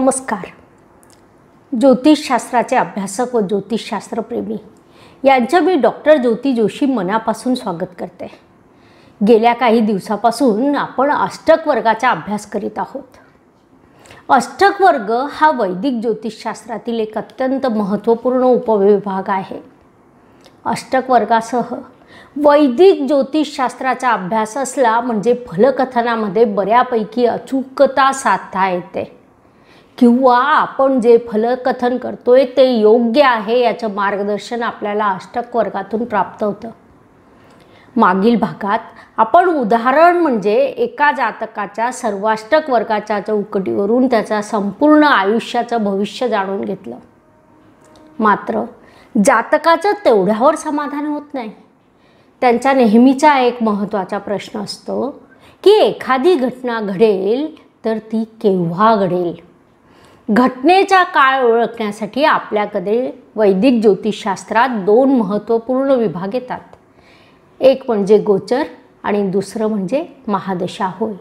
नमस्कार ज्योतिषशास्त्राचे अभ्यासक व ज्योतिषशास्त्रप्रेमी यांचं मी डॉक्टर ज्योती जोशी मनापासून स्वागत करते गेल्या काही दिवसापासून आपण अष्टक वर्गाचा अभ्यास करीत आहोत अष्टक वर्ग हा वैदिक ज्योतिषशास्त्रातील एक अत्यंत महत्त्वपूर्ण उपविभाग आहे अष्टक वर्गासह वैदिक ज्योतिषशास्त्राचा अभ्यास असला म्हणजे फलकथनामध्ये बऱ्यापैकी अचूकता साधता येते किंवा आपण जे फलकथन करतोय ते योग्य आहे याचं मार्गदर्शन आपल्याला अष्टक वर्गातून प्राप्त होतं मागील भागात आपण उदाहरण म्हणजे एका जातकाच्या सर्वाष्टक वर्गाच्या चौकटीवरून त्याचा संपूर्ण आयुष्याचं भविष्य जाणून घेतलं मात्र जातकाचं तेवढ्यावर समाधान होत नाही त्यांचा नेहमीचा एक महत्त्वाचा प्रश्न असतो की एखादी घटना घडेल तर ती केव्हा घडेल घटनेचा काळ ओळखण्यासाठी आपल्याकडे वैदिक ज्योतिषशास्त्रात दोन महत्त्वपूर्ण विभाग येतात एक म्हणजे गोचर आणि दुसरं म्हणजे महादशा होय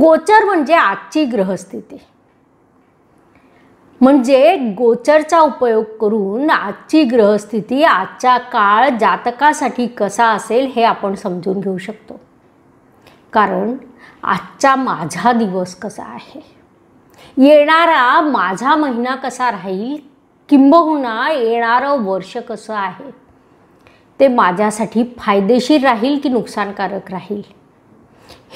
गोचर म्हणजे आजची ग्रहस्थिती म्हणजे गोचरचा उपयोग करून आजची ग्रहस्थिती आजचा काळ जातकासाठी कसा असेल हे आपण समजून घेऊ शकतो कारण आजचा माझा दिवस कसा आहे येणारा माझा महिना कसा राहील किंबहुना येणारं वर्ष कसं आहे ते माझ्यासाठी फायदेशीर राहील की नुकसानकारक राहील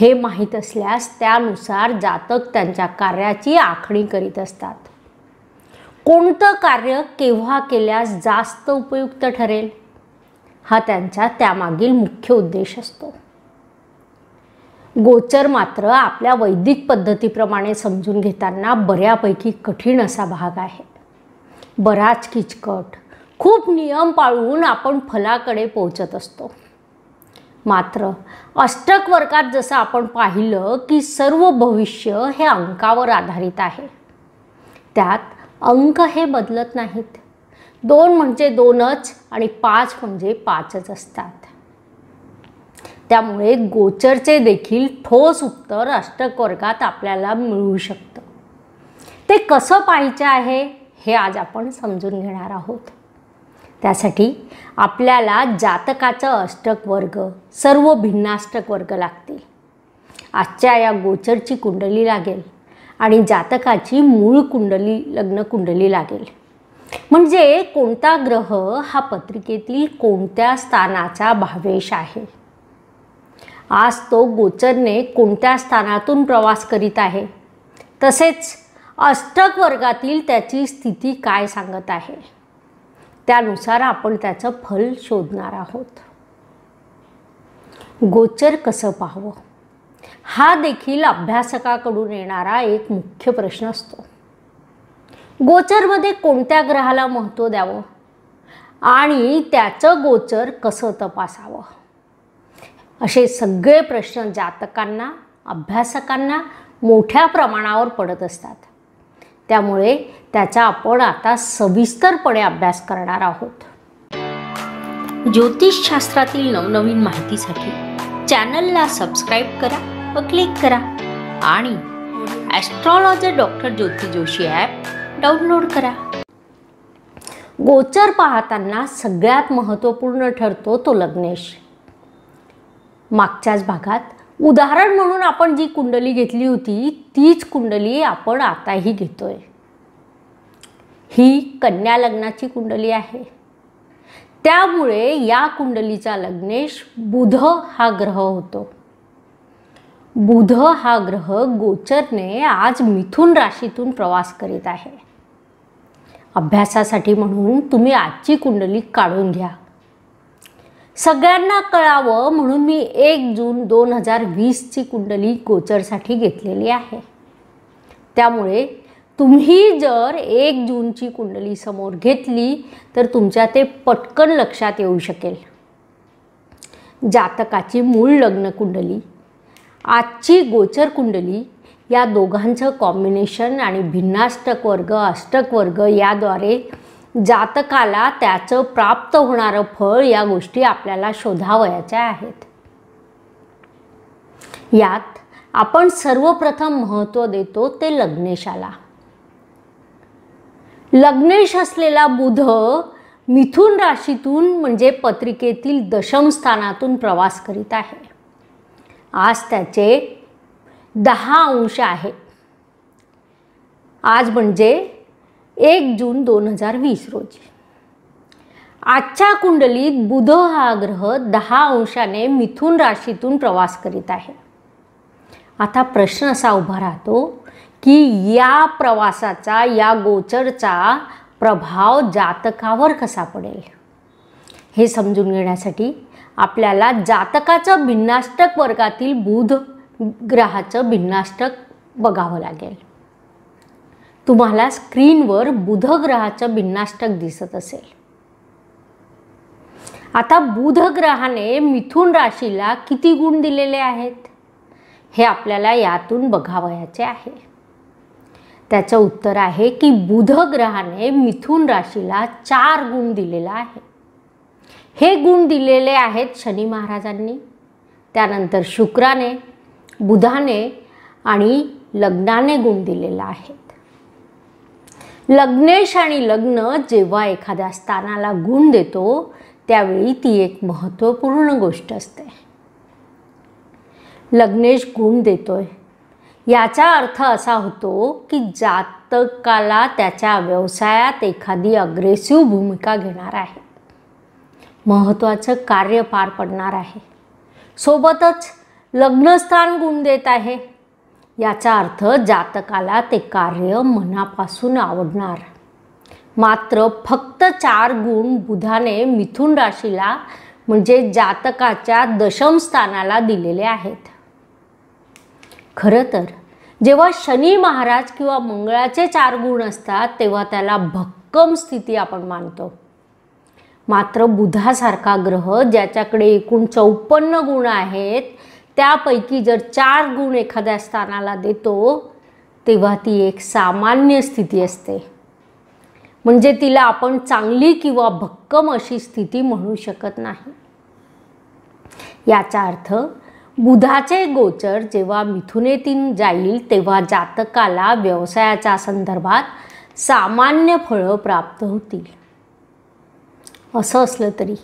हे माहीत असल्यास त्यानुसार जातक त्यांच्या कार्याची आखणी करीत असतात कोणतं कार्य केव्हा केल्यास जास्त उपयुक्त ठरेल हा त्यांचा त्यामागील मुख्य उद्देश असतो गोचर मात्र आपल्या वैदिक पद्धतीप्रमाणे समजून घेताना बऱ्यापैकी कठीण असा भाग आहे बराच किचकट खूप नियम पाळून आपण फलाकडे पोहोचत असतो मात्र अष्टक वर्गात जसं आपण पाहिलं की सर्व भविष्य हे अंकावर आधारित आहे त्यात अंक हे बदलत नाहीत दोन म्हणजे दोनच आणि पाच म्हणजे पाचच असतात त्यामुळे गोचरचे देखील ठोस उत्तर अष्टकवर्गात आपल्याला मिळू शकतं ते कसं पाहिजे आहे हे आज आपण समजून घेणार आहोत त्यासाठी आपल्याला जातकाचं अष्टक वर्ग सर्व भिन्नाष्टक वर्ग लागतील आजच्या या गोचरची कुंडली लागेल आणि जातकाची मूळ कुंडली लग्न कुंडली लागेल म्हणजे कोणता ग्रह हा पत्रिकेतील कोणत्या स्थानाचा भावेश आहे आज तो गोचरने कोणत्या स्थानातून प्रवास करीत आहे तसेच अष्टक वर्गातील त्याची स्थिती काय सांगत आहे त्यानुसार आपण त्याचं फल शोधणार आहोत गोचर कसं पाहावं हा देखील अभ्यासकाकडून येणारा एक मुख्य प्रश्न असतो गोचरमध्ये कोणत्या ग्रहाला महत्त्व द्यावं आणि त्याचं गोचर कसं तपासावं असे सगळे प्रश्न जातकांना अभ्यासकांना मोठ्या प्रमाणावर पडत असतात त्यामुळे त्याचा आपण आता सविस्तरपणे अभ्यास करणार आहोत ज्योतिषशास्त्रातील नवनवीन माहितीसाठी चॅनलला सबस्क्राईब करा व क्लिक करा आणि astrologer doctor Jyoti Joshi app download करा गोचर पाहताना सगळ्यात महत्त्वपूर्ण ठरतो तो लग्नेश मागच्याच भागात उदाहरण म्हणून आपण जी कुंडली घेतली होती तीच कुंडली आपण आताही घेतोय ही कन्या लग्नाची कुंडली आहे त्यामुळे या कुंडलीचा लग्नेश बुध हा ग्रह होतो बुध हा ग्रह गोचरने आज मिथुन राशीतून प्रवास करीत आहे अभ्यासासाठी म्हणून तुम्ही आजची कुंडली काढून घ्या सगळ्यांना कळावं म्हणून मी एक जून दोन हजार वीसची कुंडली गोचरसाठी घेतलेली आहे त्यामुळे तुम्ही जर एक जूनची कुंडली समोर घेतली तर तुमच्या ते पटकन लक्षात येऊ शकेल जातकाची मूळ लग्न कुंडली आजची गोचर कुंडली या दोघांचं कॉम्बिनेशन आणि भिन्नाष्टक वर्ग अष्टक वर्ग याद्वारे जातकाला त्याचं प्राप्त होणारं फळ या गोष्टी आपल्याला शोधावयाच्या आहेत यात आपण सर्वप्रथम महत्व देतो ते लग्नेशाला लग्नेश असलेला बुध मिथुन राशीतून म्हणजे पत्रिकेतील स्थानातून प्रवास करीत आहे आज त्याचे दहा अंश आहे आज म्हणजे एक जून दोन हजार वीस रोजी आजच्या कुंडलीत बुध हा ग्रह दहा अंशाने मिथुन राशीतून प्रवास करीत आहे आता प्रश्न असा उभा राहतो की या प्रवासाचा या गोचरचा प्रभाव जातकावर कसा पडेल हे समजून घेण्यासाठी आपल्याला जातकाचं भिन्नाष्टक वर्गातील बुध ग्रहाचं भिन्नाष्टक बघावं लागेल तुम्हाला स्क्रीनवर बुध ग्रहाचं बिन्नाष्टक दिसत असेल आता बुध ग्रहाने मिथुन राशीला किती गुण दिलेले आहेत हे आपल्याला यातून बघावयाचे आहे त्याचं उत्तर आहे की बुध ग्रहाने मिथुन राशीला चार गुण दिलेला आहे हे गुण दिलेले आहेत शनी महाराजांनी त्यानंतर शुक्राने बुधाने आणि लग्नाने गुण दिलेला आहे लग्नेश आणि लग्न जेव्हा एखाद्या स्थानाला गुण देतो त्यावेळी ती एक महत्त्वपूर्ण गोष्ट असते लग्नेश गुण देतोय याचा अर्थ असा होतो की जातकाला त्याच्या व्यवसायात एखादी अग्रेसिव्ह भूमिका घेणार आहे महत्त्वाचं कार्य पार पडणार आहे सोबतच लग्नस्थान गुण देत आहे याचा अर्थ जातकाला ते कार्य मनापासून आवडणार मात्र फक्त चार गुण बुधाने मिथुन राशीला म्हणजे जातकाच्या दशम स्थानाला दिलेले आहेत खरं तर जेव्हा शनी महाराज किंवा मंगळाचे चार गुण असतात तेव्हा त्याला भक्कम स्थिती आपण मानतो मात्र बुधासारखा ग्रह ज्याच्याकडे एकूण चौपन्न गुण आहेत त्यापैकी जर चार गुण एखाद्या स्थानाला देतो तेव्हा ती एक सामान्य स्थिती असते म्हणजे तिला आपण चांगली किंवा भक्कम अशी स्थिती म्हणू शकत नाही याचा अर्थ बुधाचे गोचर जेव्हा मिथुनेतीन जाईल तेव्हा जातकाला व्यवसायाच्या संदर्भात सामान्य फळं प्राप्त होतील असं असलं तरी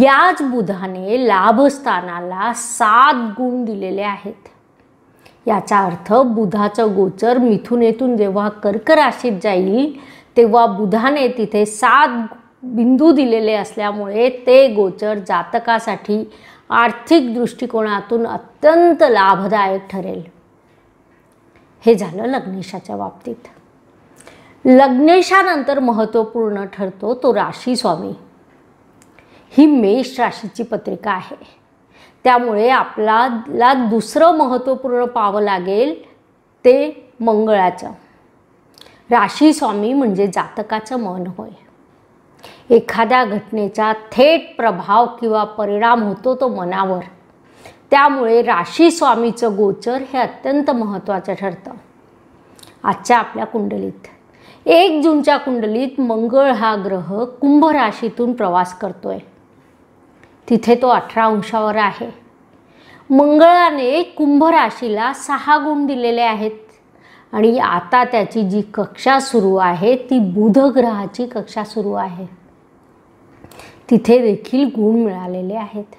याच बुधाने लाभस्थानाला सात गुण दिलेले आहेत याचा अर्थ बुधाचं गोचर मिथुनेतून जेव्हा कर्क राशीत जाईल तेव्हा बुधाने तिथे सात बिंदू दिलेले असल्यामुळे ते गोचर जातकासाठी आर्थिक दृष्टिकोनातून अत्यंत लाभदायक ठरेल हे झालं लग्नेशाच्या बाबतीत लग्नेशानंतर महत्त्वपूर्ण ठरतो तो राशी स्वामी ही मेष राशीची पत्रिका आहे त्यामुळे आपल्याला दुसरं महत्त्वपूर्ण पावं लागेल ते मंगळाचं राशी स्वामी म्हणजे जातकाचं मन होय एखाद्या घटनेचा थेट प्रभाव किंवा परिणाम होतो तो मनावर त्यामुळे राशी स्वामीचं गोचर हे अत्यंत महत्त्वाचं ठरतं आजच्या आपल्या कुंडलीत एक जूनच्या कुंडलीत मंगळ हा ग्रह कुंभ राशीतून प्रवास करतोय तिथे तो अठरा अंशावर आहे मंगळाने कुंभ राशीला सहा गुण दिलेले आहेत आणि आता त्याची जी कक्षा सुरू आहे ती बुध ग्रहाची कक्षा सुरू आहे तिथे देखील गुण मिळालेले आहेत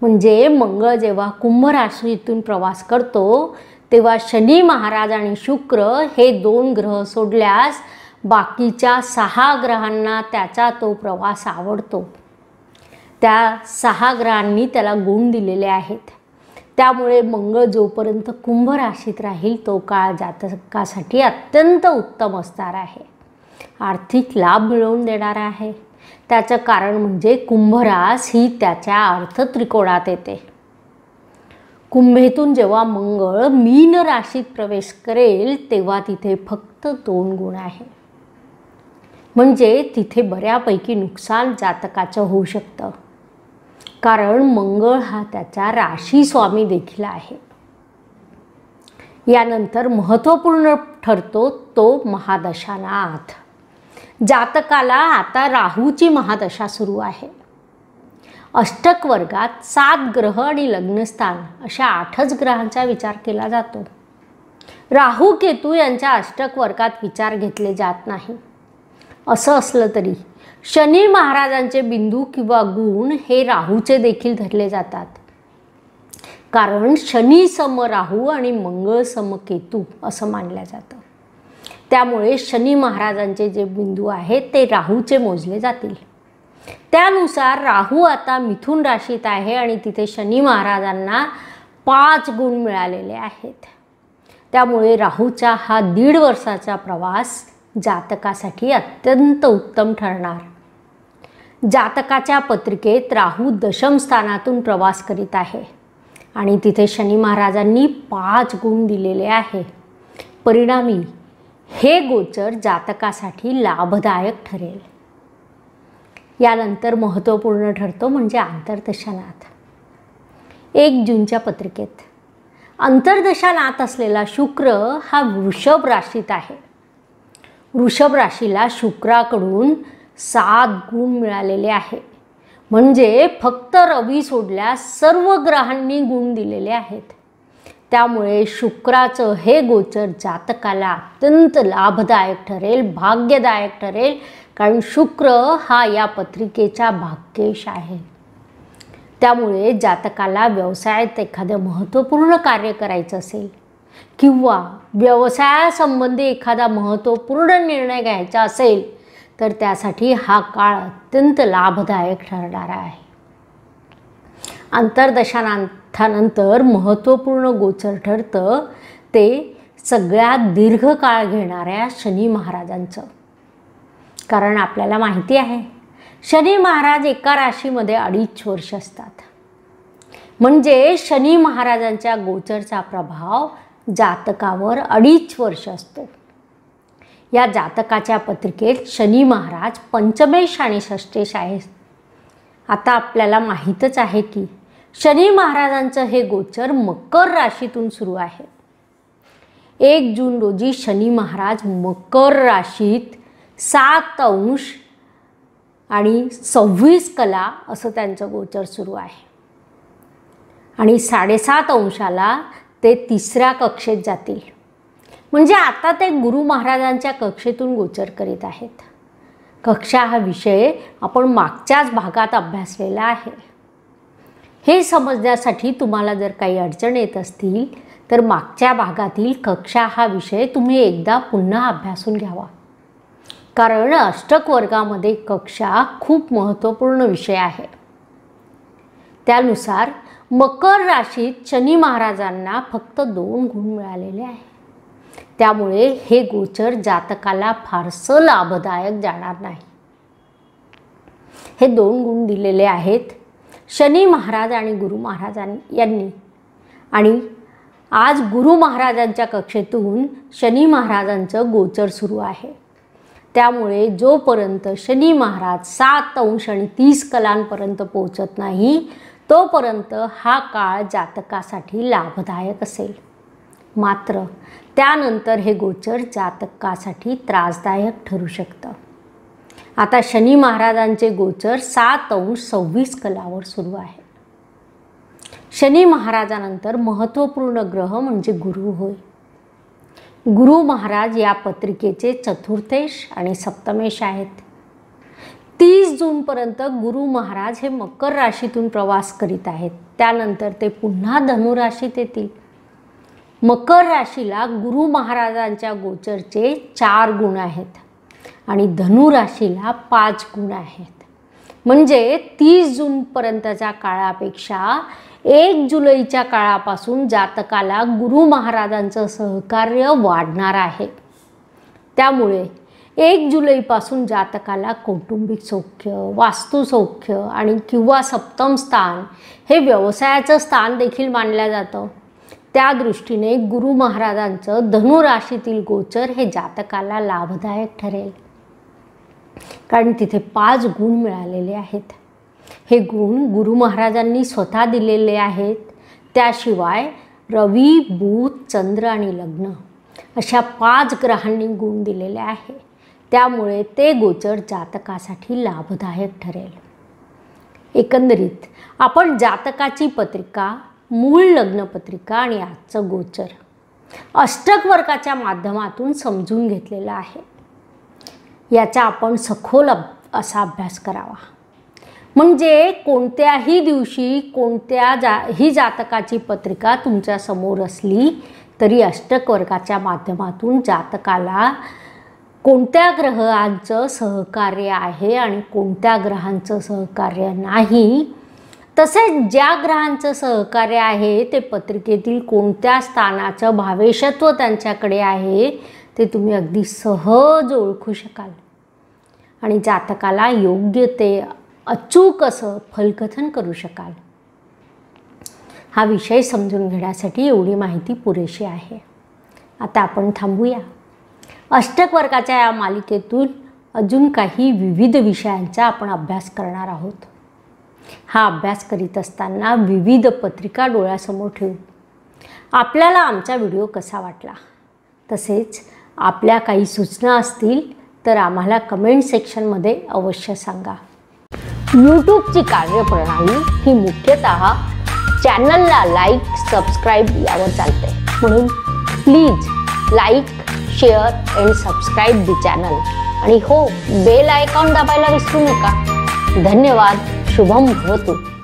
म्हणजे मंगळ जेव्हा कुंभ राशीतून प्रवास करतो तेव्हा शनी महाराज आणि शुक्र हे दोन ग्रह सोडल्यास बाकीच्या सहा ग्रहांना त्याचा तो प्रवास आवडतो त्या सहा ग्रहांनी त्याला गुण दिलेले आहेत त्यामुळे मंगळ जोपर्यंत कुंभ राशीत राहील तो काळ जातकासाठी अत्यंत उत्तम असणार आहे आर्थिक लाभ मिळवून देणार आहे त्याचं कारण म्हणजे कुंभरास ही त्याच्या अर्थत्रिकोणात येते कुंभेतून जेव्हा मंगळ मीन राशीत प्रवेश करेल तेव्हा तिथे फक्त दोन गुण आहे म्हणजे तिथे बऱ्यापैकी नुकसान जातकाचं होऊ शकतं कारण मंगळ हा त्याचा राशी स्वामी देखील आहे यानंतर महत्त्वपूर्ण ठरतो तो महादशानाथ जातकाला आता राहूची महादशा सुरू आहे अष्टक वर्गात सात ग्रह आणि लग्नस्थान अशा आठच ग्रहांचा विचार केला जातो राहू केतू यांच्या अष्टक वर्गात विचार घेतले जात नाही असं असलं तरी शनी महाराजांचे बिंदू किंवा गुण हे राहूचे देखील धरले जातात कारण शनी सम राहू आणि मंगळ सम केतू असं मानलं जातं त्यामुळे शनी महाराजांचे जे बिंदू आहेत ते राहूचे मोजले जातील त्यानुसार राहू आता मिथुन राशीत आहे आणि तिथे शनी महाराजांना पाच गुण मिळालेले आहेत त्यामुळे राहूचा हा दीड वर्षाचा प्रवास जातकासाठी अत्यंत उत्तम ठरणार जातकाच्या पत्रिकेत राहू दशम स्थानातून प्रवास करीत आहे आणि तिथे शनी महाराजांनी पाच गुण दिलेले आहे परिणामी हे गोचर जातकासाठी लाभदायक ठरेल यानंतर महत्त्वपूर्ण ठरतो म्हणजे आंतरदशानाथ एक जूनच्या पत्रिकेत अंतर्दशानाथ असलेला शुक्र हा वृषभ राशीत आहे वृषभ राशीला शुक्राकडून सात गुण मिळालेले आहे म्हणजे फक्त रवी सोडल्यास सर्व ग्रहांनी गुण दिलेले आहेत त्यामुळे शुक्राचं हे गोचर जातकाला अत्यंत लाभदायक ठरेल भाग्यदायक ठरेल कारण शुक्र हा या पत्रिकेचा भाग्येश आहे त्यामुळे जातकाला व्यवसायात एखादं महत्त्वपूर्ण कार्य करायचं असेल किंवा व्यवसायासंबंधी एखादा महत्त्वपूर्ण निर्णय घ्यायचा असेल तर त्यासाठी हा काळ अत्यंत लाभदायक ठरणारा आहे अंतर्दशानांथानंतर महत्त्वपूर्ण गोचर ठरतं ते सगळ्यात दीर्घ काळ घेणाऱ्या शनी महाराजांचं कारण आपल्याला माहिती आहे शनी महाराज एका राशीमध्ये अडीच वर्ष असतात म्हणजे शनी महाराजांच्या गोचरचा प्रभाव जातकावर अडीच वर्ष असतो या जातकाच्या पत्रिकेत शनी महाराज पंचमेश आणि षष्टेश आहेत आता आपल्याला माहीतच आहे की शनी महाराजांचं हे गोचर मकर राशीतून सुरू आहे एक जून रोजी शनी महाराज मकर राशीत सात अंश आणि सव्वीस कला असं त्यांचं गोचर सुरू आहे आणि साडेसात अंशाला ते तिसऱ्या कक्षेत जातील म्हणजे आता ते गुरु महाराजांच्या कक्षेतून गोचर करीत आहेत कक्षा हा विषय आपण मागच्याच भागात अभ्यासलेला आहे हे समजण्यासाठी तुम्हाला जर काही अडचण येत असतील तर मागच्या भागातील कक्षा हा विषय तुम्ही एकदा पुन्हा अभ्यासून घ्यावा कारण अष्टक वर्गामध्ये कक्षा खूप महत्त्वपूर्ण विषय आहे त्यानुसार मकर राशीत शनी महाराजांना फक्त दोन गुण मिळालेले आहेत त्यामुळे हे गोचर जातकाला फारसं लाभदायक जाणार नाही हे दोन गुण दिलेले आहेत शनी महाराज आणि गुरु महाराज यांनी आणि आज गुरु महाराजांच्या कक्षेतून शनी महाराजांचं गोचर सुरू आहे त्यामुळे जोपर्यंत शनी महाराज सात अंश आणि तीस कलांपर्यंत पोहोचत नाही तोपर्यंत हा काळ जातकासाठी लाभदायक असेल मात्र त्यानंतर हे गोचर जातकासाठी त्रासदायक ठरू शकतं आता शनी महाराजांचे गोचर सात अंश सव्वीस कलावर सुरू आहे शनी महाराजानंतर महत्त्वपूर्ण ग्रह म्हणजे गुरु होय गुरु महाराज या पत्रिकेचे चतुर्थेश आणि सप्तमेश आहेत तीस जूनपर्यंत गुरु महाराज हे मकर राशीतून प्रवास करीत आहेत त्यानंतर ते पुन्हा धनुराशीत येतील मकर राशीला गुरु महाराजांच्या गोचरचे चार गुण आहेत आणि धनु राशीला पाच गुण आहेत म्हणजे तीस जूनपर्यंतच्या काळापेक्षा एक जुलैच्या काळापासून जातकाला गुरु महाराजांचं सहकार्य वाढणार आहे त्यामुळे एक जुलैपासून जातकाला कौटुंबिक सौख्य वास्तुसौख्य आणि किंवा सप्तम स्थान हे व्यवसायाचं स्थान देखील मानलं जातं त्या दृष्टीने गुरु महाराजांचं धनुराशीतील गोचर हे जातकाला लाभदायक ठरेल कारण तिथे पाच गुण मिळालेले आहेत हे गुण गुरु महाराजांनी स्वतः दिलेले आहेत त्याशिवाय रवी बुध चंद्र आणि लग्न अशा पाच ग्रहांनी गुण दिलेले आहे त्यामुळे ते गोचर जातकासाठी लाभदायक ठरेल एकंदरीत आपण जातकाची पत्रिका मूळ लग्नपत्रिका आणि आजचं गोचर अष्टक वर्गाच्या माध्यमातून समजून घेतलेलं आहे याचा आपण सखोल अब असा अभ्यास करावा म्हणजे कोणत्याही दिवशी कोणत्या जा ही जातकाची पत्रिका तुमच्यासमोर असली तरी अष्टक वर्गाच्या माध्यमातून जातकाला कोणत्या ग्रहांचं सहकार्य आहे आणि कोणत्या ग्रहांचं सहकार्य नाही तसेच ज्या ग्रहांचं सहकार्य आहे ते पत्रिकेतील कोणत्या स्थानाचं भावेशत्व त्यांच्याकडे आहे ते तुम्ही अगदी सहज ओळखू शकाल आणि जातकाला योग्य ते अचूक असं फलकथन करू शकाल हा विषय समजून घेण्यासाठी एवढी माहिती पुरेशी आहे आता आपण थांबूया अष्टक वर्गाच्या या मालिकेतून अजून काही विविध विषयांचा आपण अभ्यास करणार आहोत हा अभ्यास करीत असताना विविध पत्रिका डोळ्यासमोर ठेवू आपल्याला आमचा व्हिडिओ कसा वाटला तसेच आपल्या काही सूचना असतील तर आम्हाला कमेंट सेक्शनमध्ये अवश्य सांगा यूट्यूबची कार्यप्रणाली ही मुख्यतः चॅनलला लाईक सबस्क्राईब यावर चालते म्हणून please like share and subscribe the channel आणि हो बेल आयकॉन दाबायला विसरू नका धन्यवाद शुभम भवतु